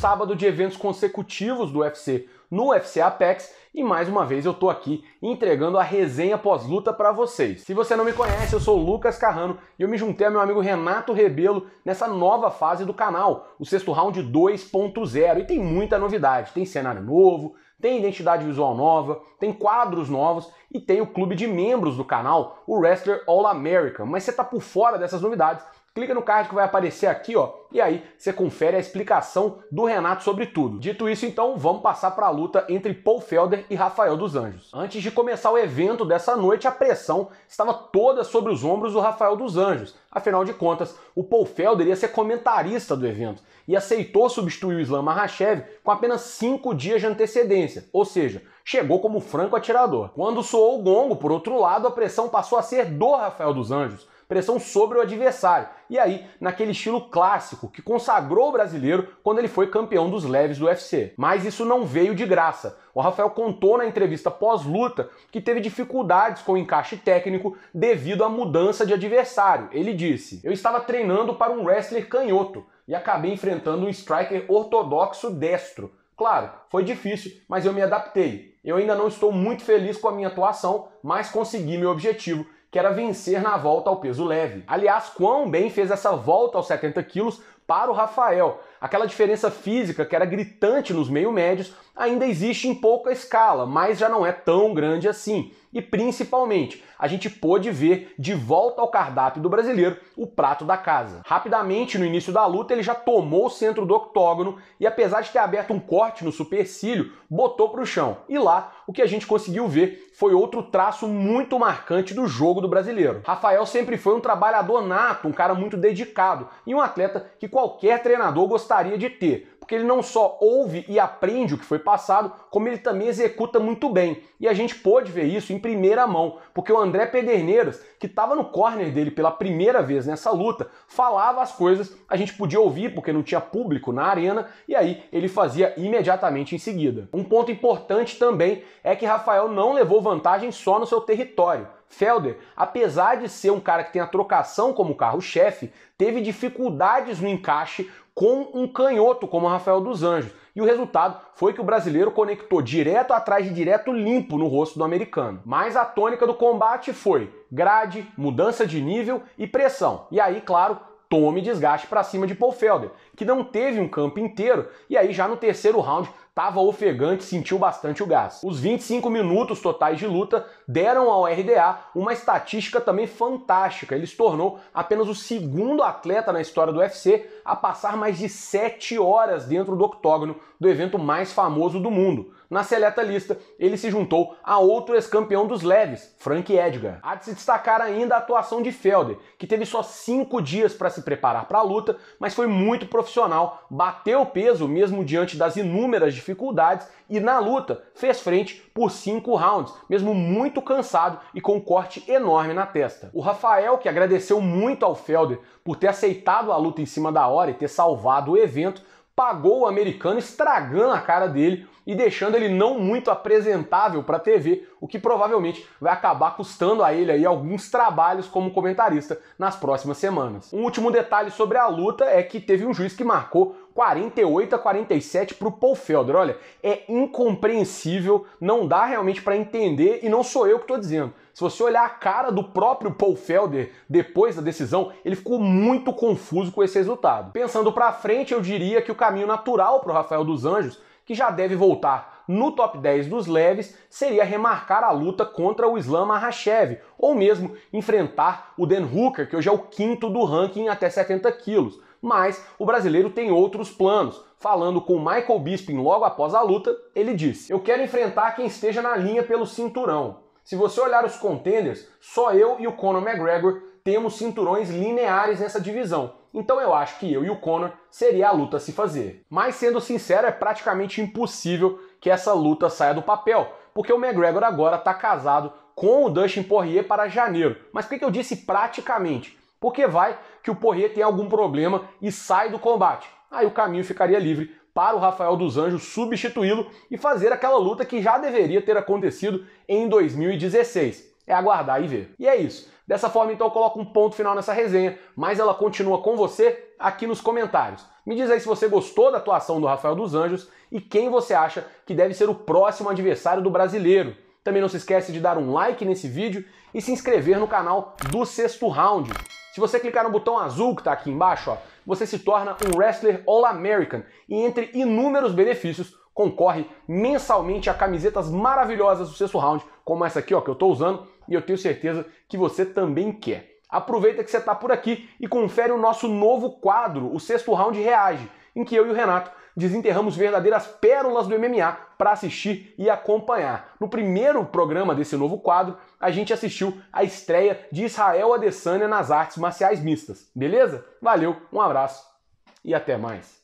sábado de eventos consecutivos do UFC no UFC Apex e mais uma vez eu tô aqui entregando a resenha pós-luta para vocês. Se você não me conhece, eu sou o Lucas Carrano e eu me juntei ao meu amigo Renato Rebelo nessa nova fase do canal, o sexto round 2.0 e tem muita novidade, tem cenário novo, tem identidade visual nova, tem quadros novos e tem o clube de membros do canal, o Wrestler All America. Mas você tá por fora dessas novidades Clica no card que vai aparecer aqui, ó, e aí você confere a explicação do Renato sobre tudo. Dito isso, então, vamos passar para a luta entre Paul Felder e Rafael dos Anjos. Antes de começar o evento dessa noite, a pressão estava toda sobre os ombros do Rafael dos Anjos. Afinal de contas, o Paul Felder ia ser comentarista do evento e aceitou substituir o Islam Mahashev com apenas 5 dias de antecedência, ou seja, chegou como franco atirador. Quando soou o gongo, por outro lado, a pressão passou a ser do Rafael dos Anjos pressão sobre o adversário. E aí, naquele estilo clássico que consagrou o brasileiro quando ele foi campeão dos leves do UFC. Mas isso não veio de graça. O Rafael contou na entrevista pós-luta que teve dificuldades com o encaixe técnico devido à mudança de adversário. Ele disse: Eu estava treinando para um wrestler canhoto e acabei enfrentando um striker ortodoxo destro. Claro, foi difícil, mas eu me adaptei. Eu ainda não estou muito feliz com a minha atuação, mas consegui meu objetivo que era vencer na volta ao peso leve. Aliás, quão bem fez essa volta aos 70 quilos para o Rafael. Aquela diferença física que era gritante nos meio médios ainda existe em pouca escala, mas já não é tão grande assim. E principalmente, a gente pôde ver de volta ao cardápio do brasileiro o prato da casa. Rapidamente, no início da luta, ele já tomou o centro do octógono e, apesar de ter aberto um corte no supercílio, botou para o chão. E lá, o que a gente conseguiu ver foi outro traço muito marcante do jogo do brasileiro. Rafael sempre foi um trabalhador nato, um cara muito dedicado e um atleta que, com qualquer treinador gostaria de ter, porque ele não só ouve e aprende o que foi passado, como ele também executa muito bem. E a gente pôde ver isso em primeira mão, porque o André Pederneiras, que estava no corner dele pela primeira vez nessa luta, falava as coisas, a gente podia ouvir porque não tinha público na arena, e aí ele fazia imediatamente em seguida. Um ponto importante também é que Rafael não levou vantagem só no seu território. Felder, apesar de ser um cara que tem a trocação como carro-chefe, teve dificuldades no encaixe com um canhoto como o Rafael dos Anjos. E o resultado foi que o brasileiro conectou direto atrás de direto limpo no rosto do americano. Mas a tônica do combate foi grade, mudança de nível e pressão. E aí, claro, tome desgaste para cima de Paul Felder, que não teve um campo inteiro, e aí já no terceiro round estava ofegante, sentiu bastante o gás. Os 25 minutos totais de luta deram ao RDA uma estatística também fantástica. Ele se tornou apenas o segundo atleta na história do UFC a passar mais de 7 horas dentro do octógono do evento mais famoso do mundo. Na seleta lista, ele se juntou a outro ex-campeão dos leves, Frank Edgar. Há de se destacar ainda a atuação de Felder, que teve só cinco dias para se preparar para a luta, mas foi muito profissional, bateu peso mesmo diante das inúmeras dificuldades e na luta fez frente por cinco rounds, mesmo muito cansado e com um corte enorme na testa. O Rafael, que agradeceu muito ao Felder por ter aceitado a luta em cima da hora e ter salvado o evento, pagou o americano estragando a cara dele e deixando ele não muito apresentável para a TV, o que provavelmente vai acabar custando a ele aí alguns trabalhos como comentarista nas próximas semanas. Um último detalhe sobre a luta é que teve um juiz que marcou 48 a 47 para o Paul Felder. Olha, é incompreensível, não dá realmente para entender e não sou eu que estou dizendo. Se você olhar a cara do próprio Paul Felder depois da decisão, ele ficou muito confuso com esse resultado. Pensando para frente, eu diria que o caminho natural para o Rafael dos Anjos, que já deve voltar no top 10 dos leves seria remarcar a luta contra o Islam Makhachev, ou mesmo enfrentar o Dan Hooker, que hoje é o quinto do ranking até 70 quilos. Mas o brasileiro tem outros planos. Falando com Michael Bisping logo após a luta, ele disse: Eu quero enfrentar quem esteja na linha pelo cinturão. Se você olhar os contenders, só eu e o Conor McGregor temos cinturões lineares nessa divisão. Então eu acho que eu e o Conor seria a luta a se fazer. Mas sendo sincero, é praticamente impossível que essa luta saia do papel, porque o McGregor agora está casado com o Dustin Poirier para janeiro. Mas por que eu disse praticamente? Porque vai que o Porrier tem algum problema e sai do combate. Aí o caminho ficaria livre para o Rafael dos Anjos substituí-lo e fazer aquela luta que já deveria ter acontecido em 2016. É aguardar e ver. E é isso. Dessa forma, então, eu coloco um ponto final nessa resenha, mas ela continua com você aqui nos comentários. Me diz aí se você gostou da atuação do Rafael dos Anjos e quem você acha que deve ser o próximo adversário do brasileiro. Também não se esquece de dar um like nesse vídeo e se inscrever no canal do Sexto Round. Se você clicar no botão azul que está aqui embaixo, ó, você se torna um wrestler All-American e entre inúmeros benefícios concorre mensalmente a camisetas maravilhosas do sexto round, como essa aqui ó, que eu estou usando e eu tenho certeza que você também quer. Aproveita que você está por aqui e confere o nosso novo quadro, o sexto round reage em que eu e o Renato desenterramos verdadeiras pérolas do MMA para assistir e acompanhar. No primeiro programa desse novo quadro, a gente assistiu a estreia de Israel Adesanya nas artes marciais mistas. Beleza? Valeu, um abraço e até mais.